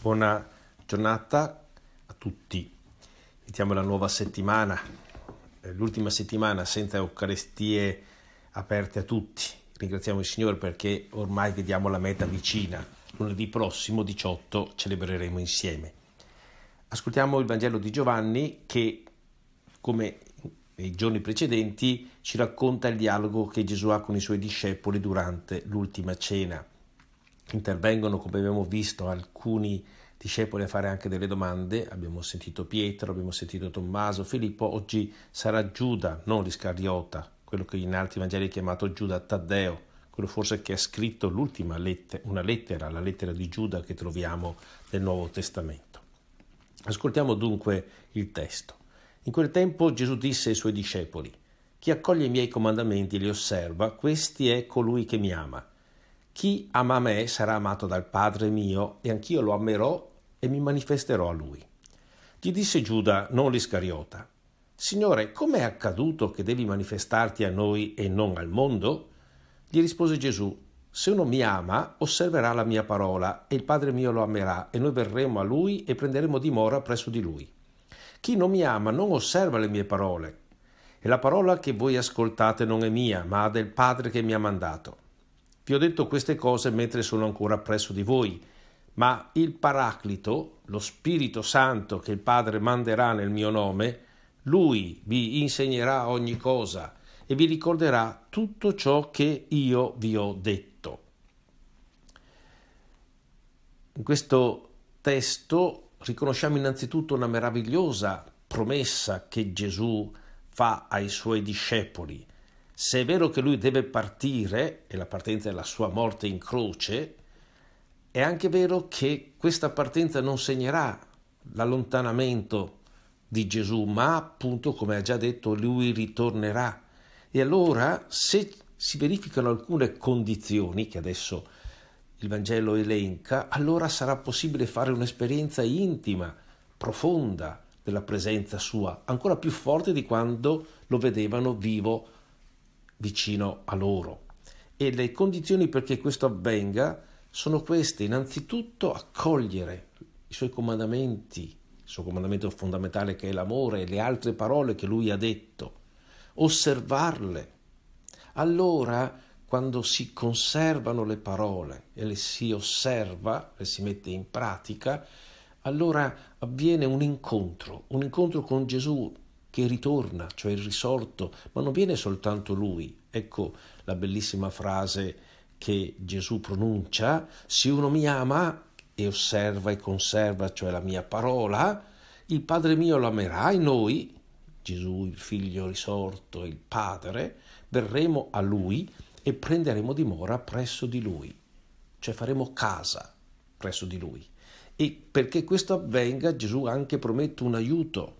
Buona giornata a tutti. Iniziamo la nuova settimana, eh, l'ultima settimana senza Eucaristie aperte a tutti. Ringraziamo il Signore perché ormai vediamo la meta vicina. Lunedì prossimo, 18, celebreremo insieme. Ascoltiamo il Vangelo di Giovanni che, come nei giorni precedenti, ci racconta il dialogo che Gesù ha con i suoi discepoli durante l'ultima cena intervengono, come abbiamo visto, alcuni discepoli a fare anche delle domande. Abbiamo sentito Pietro, abbiamo sentito Tommaso, Filippo, oggi sarà Giuda, non l'Iscariota, quello che in altri Vangeli è chiamato Giuda Taddeo, quello forse che ha scritto l'ultima lettera, una lettera, la lettera di Giuda che troviamo nel Nuovo Testamento. Ascoltiamo dunque il testo. In quel tempo Gesù disse ai suoi discepoli, Chi accoglie i miei comandamenti e li osserva, questi è colui che mi ama chi ama me sarà amato dal Padre mio, e anch'io lo amerò e mi manifesterò a lui. Gli disse Giuda, non l'Iscariota, Signore, com'è accaduto che devi manifestarti a noi e non al mondo? Gli rispose Gesù, se uno mi ama, osserverà la mia parola, e il Padre mio lo amerà, e noi verremo a lui e prenderemo dimora presso di lui. Chi non mi ama non osserva le mie parole, e la parola che voi ascoltate non è mia, ma del Padre che mi ha mandato. Vi ho detto queste cose mentre sono ancora presso di voi, ma il Paraclito, lo Spirito Santo che il Padre manderà nel mio nome, lui vi insegnerà ogni cosa e vi ricorderà tutto ciò che io vi ho detto. In questo testo riconosciamo innanzitutto una meravigliosa promessa che Gesù fa ai suoi discepoli se è vero che lui deve partire, e la partenza è la sua morte in croce, è anche vero che questa partenza non segnerà l'allontanamento di Gesù, ma appunto, come ha già detto, lui ritornerà. E allora, se si verificano alcune condizioni che adesso il Vangelo elenca, allora sarà possibile fare un'esperienza intima, profonda della presenza sua, ancora più forte di quando lo vedevano vivo vicino a loro. E le condizioni perché questo avvenga sono queste, innanzitutto accogliere i suoi comandamenti, il suo comandamento fondamentale che è l'amore, e le altre parole che lui ha detto, osservarle. Allora, quando si conservano le parole e le si osserva, le si mette in pratica, allora avviene un incontro, un incontro con Gesù che ritorna, cioè il risorto, ma non viene soltanto lui. Ecco la bellissima frase che Gesù pronuncia, se uno mi ama e osserva e conserva, cioè la mia parola, il Padre mio lo amerà e noi, Gesù il Figlio risorto, il Padre, verremo a lui e prenderemo dimora presso di lui, cioè faremo casa presso di lui. E perché questo avvenga Gesù anche promette un aiuto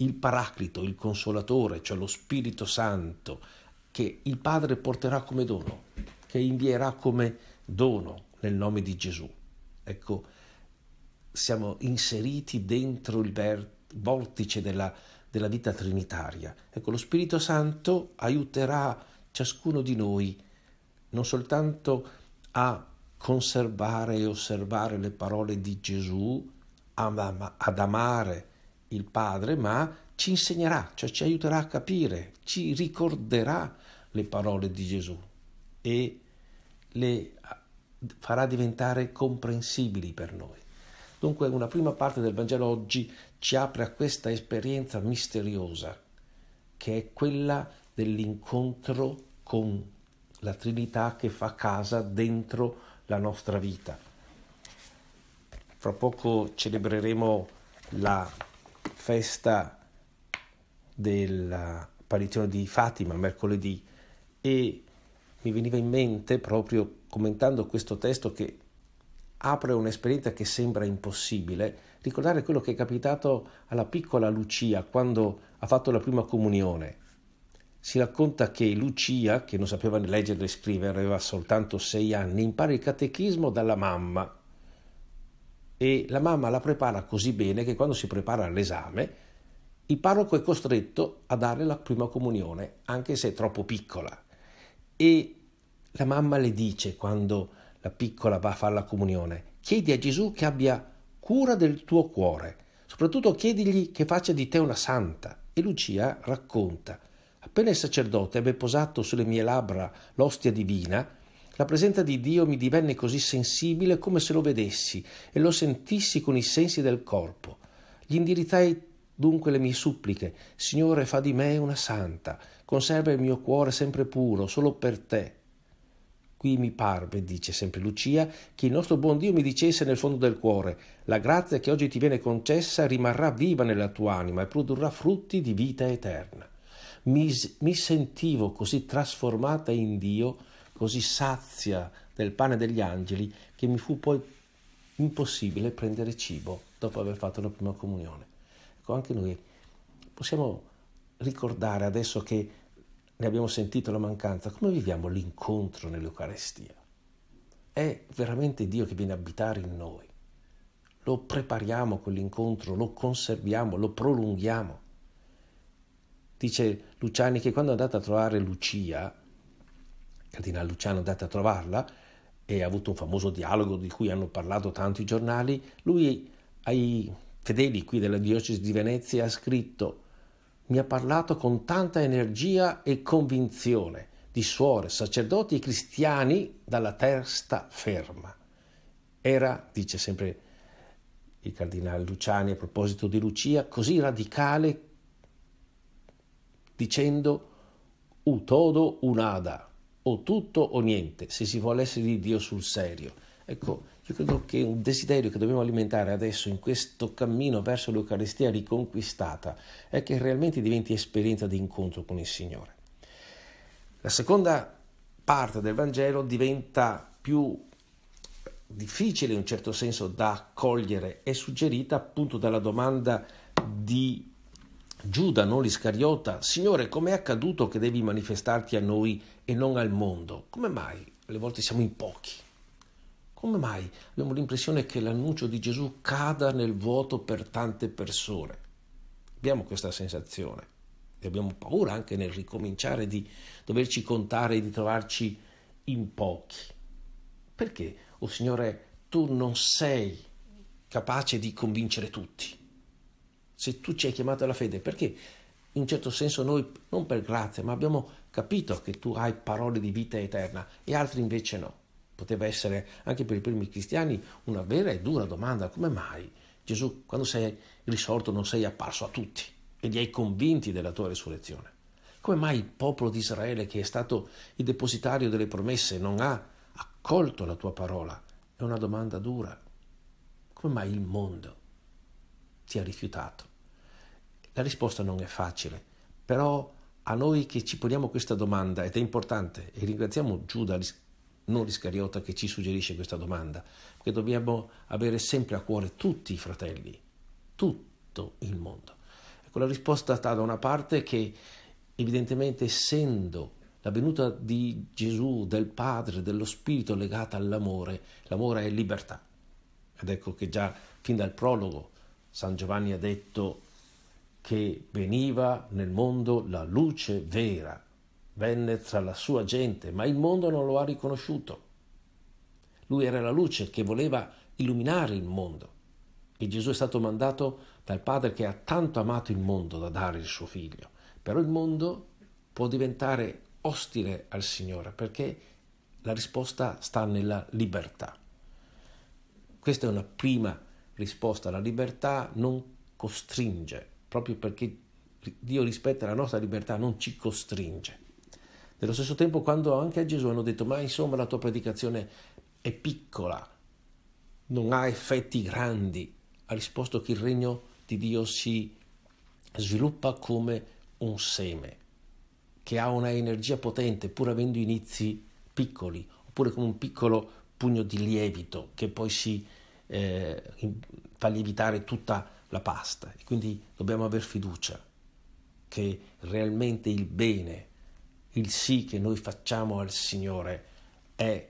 il Paraclito, il Consolatore, cioè lo Spirito Santo, che il Padre porterà come dono, che invierà come dono nel nome di Gesù. Ecco, siamo inseriti dentro il vortice della, della vita trinitaria. Ecco, lo Spirito Santo aiuterà ciascuno di noi non soltanto a conservare e osservare le parole di Gesù, ma ad amare il Padre, ma ci insegnerà, cioè ci aiuterà a capire, ci ricorderà le parole di Gesù e le farà diventare comprensibili per noi. Dunque una prima parte del Vangelo oggi ci apre a questa esperienza misteriosa, che è quella dell'incontro con la Trinità che fa casa dentro la nostra vita. Fra poco celebreremo la festa dell'apparizione di Fatima mercoledì e mi veniva in mente proprio commentando questo testo che apre un'esperienza che sembra impossibile, ricordare quello che è capitato alla piccola Lucia quando ha fatto la prima comunione. Si racconta che Lucia, che non sapeva né leggere né scrivere, aveva soltanto sei anni, impara il catechismo dalla mamma e la mamma la prepara così bene che quando si prepara l'esame il parroco è costretto a dare la prima comunione, anche se è troppo piccola. E la mamma le dice quando la piccola va a fare la comunione, chiedi a Gesù che abbia cura del tuo cuore, soprattutto chiedigli che faccia di te una santa. E Lucia racconta, appena il sacerdote ebbe posato sulle mie labbra l'ostia divina, la presenza di Dio mi divenne così sensibile come se lo vedessi e lo sentissi con i sensi del corpo. Gli indirizzai dunque le mie suppliche, Signore, fa di me una santa, conserva il mio cuore sempre puro, solo per te. Qui mi parve, dice sempre Lucia, che il nostro buon Dio mi dicesse nel fondo del cuore, la grazia che oggi ti viene concessa rimarrà viva nella tua anima e produrrà frutti di vita eterna. Mi, mi sentivo così trasformata in Dio così sazia del pane degli angeli che mi fu poi impossibile prendere cibo dopo aver fatto la prima comunione. Ecco, anche noi possiamo ricordare adesso che ne abbiamo sentito la mancanza, come viviamo l'incontro nell'Eucarestia? È veramente Dio che viene a abitare in noi. Lo prepariamo quell'incontro, lo conserviamo, lo prolunghiamo. Dice Luciani che quando è andata a trovare Lucia, Cardinale Luciano è andato a trovarla e ha avuto un famoso dialogo di cui hanno parlato tanti giornali, lui ai fedeli qui della diocesi di Venezia ha scritto mi ha parlato con tanta energia e convinzione di suore, sacerdoti e cristiani dalla testa ferma. Era, dice sempre il cardinale Luciani a proposito di Lucia, così radicale dicendo «U todo unada», o tutto o niente, se si vuole essere di Dio sul serio. Ecco, io credo che un desiderio che dobbiamo alimentare adesso in questo cammino verso l'Eucaristia riconquistata è che realmente diventi esperienza di incontro con il Signore. La seconda parte del Vangelo diventa più difficile in un certo senso da accogliere, è suggerita appunto dalla domanda di Giuda non l'Iscariota, Signore, com'è accaduto che devi manifestarti a noi e non al mondo? Come mai alle volte siamo in pochi? Come mai abbiamo l'impressione che l'annuncio di Gesù cada nel vuoto per tante persone? Abbiamo questa sensazione e abbiamo paura anche nel ricominciare di doverci contare e di trovarci in pochi. Perché, o oh Signore, tu non sei capace di convincere tutti? se tu ci hai chiamato alla fede, perché in certo senso noi, non per grazia, ma abbiamo capito che tu hai parole di vita eterna e altri invece no. Poteva essere anche per i primi cristiani una vera e dura domanda, come mai Gesù quando sei risorto non sei apparso a tutti e li hai convinti della tua resurrezione? Come mai il popolo di Israele, che è stato il depositario delle promesse, non ha accolto la tua parola? È una domanda dura. Come mai il mondo ti ha rifiutato? La risposta non è facile, però a noi che ci poniamo questa domanda, ed è importante, e ringraziamo Giuda, non l'Iscariota, che ci suggerisce questa domanda, perché dobbiamo avere sempre a cuore tutti i fratelli, tutto il mondo. Ecco, la risposta sta da una parte che evidentemente essendo la venuta di Gesù, del Padre, dello Spirito legata all'amore, l'amore è libertà. Ed ecco che già fin dal prologo San Giovanni ha detto che veniva nel mondo la luce vera, venne tra la sua gente, ma il mondo non lo ha riconosciuto. Lui era la luce che voleva illuminare il mondo. E Gesù è stato mandato dal Padre che ha tanto amato il mondo da dare il suo figlio. Però il mondo può diventare ostile al Signore perché la risposta sta nella libertà. Questa è una prima risposta. La libertà non costringe, proprio perché Dio rispetta la nostra libertà, non ci costringe. Nello stesso tempo, quando anche a Gesù hanno detto, ma insomma la tua predicazione è piccola, non ha effetti grandi, ha risposto che il regno di Dio si sviluppa come un seme, che ha una energia potente, pur avendo inizi piccoli, oppure come un piccolo pugno di lievito che poi si sviluppa eh, fa lievitare tutta la pasta e quindi dobbiamo aver fiducia che realmente il bene, il sì che noi facciamo al Signore è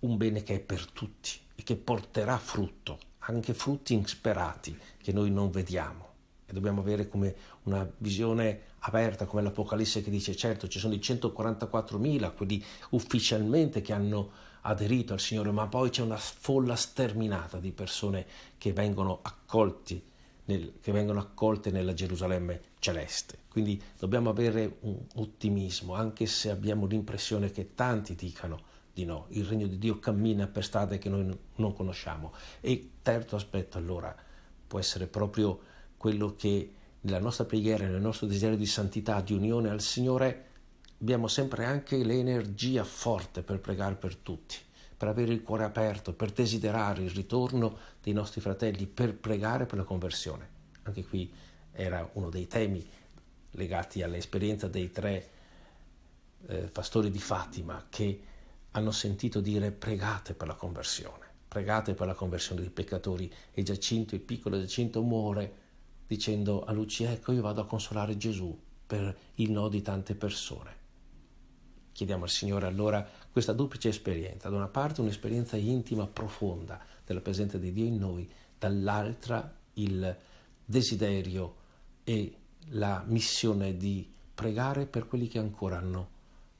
un bene che è per tutti e che porterà frutto, anche frutti insperati che noi non vediamo e dobbiamo avere come una visione aperta come l'Apocalisse che dice certo ci sono i 144.000 quelli ufficialmente che hanno aderito al Signore ma poi c'è una folla sterminata di persone che vengono, accolti nel, che vengono accolte nella Gerusalemme celeste quindi dobbiamo avere un ottimismo anche se abbiamo l'impressione che tanti dicano di no il regno di Dio cammina per strade che noi non conosciamo e terzo aspetto allora può essere proprio quello che nella nostra preghiera, nel nostro desiderio di santità, di unione al Signore, abbiamo sempre anche l'energia forte per pregare per tutti, per avere il cuore aperto, per desiderare il ritorno dei nostri fratelli, per pregare per la conversione. Anche qui era uno dei temi legati all'esperienza dei tre eh, pastori di Fatima che hanno sentito dire pregate per la conversione, pregate per la conversione dei peccatori e Giacinto, il piccolo Giacinto muore dicendo a Lucia, ecco io vado a consolare Gesù per il no di tante persone. Chiediamo al Signore allora questa duplice esperienza, da una parte un'esperienza intima, profonda della presenza di Dio in noi, dall'altra il desiderio e la missione di pregare per quelli che ancora hanno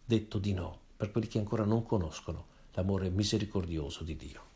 detto di no, per quelli che ancora non conoscono l'amore misericordioso di Dio.